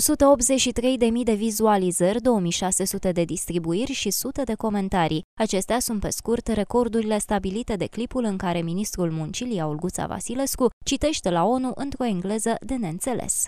183.000 de vizualizări, 2600 de distribuiri și sute de comentarii. Acestea sunt pe scurt recordurile stabilite de clipul în care ministrul muncii, Iaul Vasilescu, citește la ONU într-o engleză de neînțeles.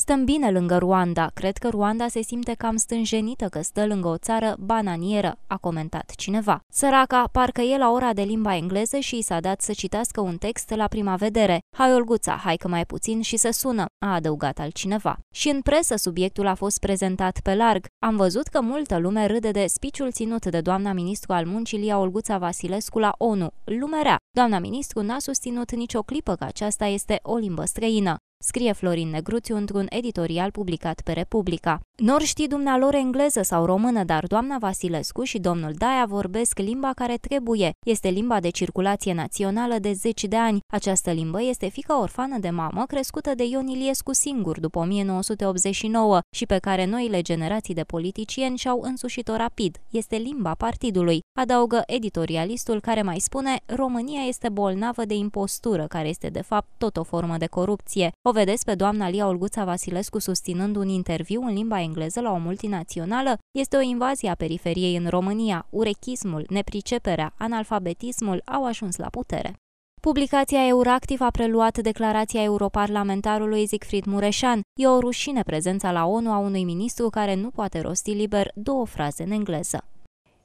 Stăm bine lângă Ruanda, cred că Ruanda se simte cam stânjenită că stă lângă o țară bananieră, a comentat cineva. Săraca, parcă e la ora de limba engleză și i s-a dat să citească un text la prima vedere. Hai Olguța, hai că mai puțin și să sună, a adăugat altcineva. Și în presă subiectul a fost prezentat pe larg. Am văzut că multă lume râde de spiciul ținut de doamna ministru al muncii Lia Olguța Vasilescu la ONU. Lumerea. Doamna ministru n-a susținut nicio clipă că aceasta este o limbă străină scrie Florin Negruțiu într-un editorial publicat pe Republica. Nor știi dumnealor engleză sau română, dar doamna Vasilescu și domnul Daia vorbesc limba care trebuie. Este limba de circulație națională de zeci de ani. Această limbă este fica orfană de mamă crescută de Ion Iliescu singur după 1989 și pe care noile generații de politicieni și-au însușit-o rapid. Este limba partidului, adaugă editorialistul care mai spune România este bolnavă de impostură, care este de fapt tot o formă de corupție. O vedeți pe doamna Lia Olguța Vasilescu susținând un interviu în limba engleză la o multinațională? Este o invazie a periferiei în România. Urechismul, nepriceperea, analfabetismul au ajuns la putere. Publicația Euractiv a preluat declarația europarlamentarului Zicfrid Mureșan. E o rușine prezența la ONU a unui ministru care nu poate rosti liber două fraze în engleză.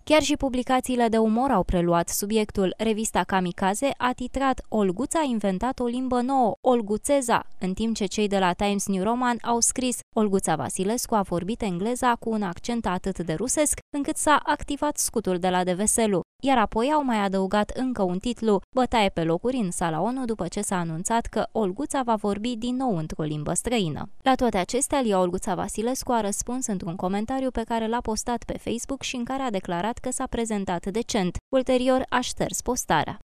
Chiar și publicațiile de umor au preluat subiectul. Revista Kamikaze a titrat Olguța a inventat o limbă nouă, Olguțeza, în timp ce cei de la Times New Roman au scris Olguța Vasilescu a vorbit engleza cu un accent atât de rusesc încât s-a activat scutul de la Deveselu iar apoi au mai adăugat încă un titlu, bătaie pe locuri în sala ONU după ce s-a anunțat că Olguța va vorbi din nou într-o limbă străină. La toate acestea, Lia Olguța Vasilescu a răspuns într-un comentariu pe care l-a postat pe Facebook și în care a declarat că s-a prezentat decent. Ulterior a șters postarea.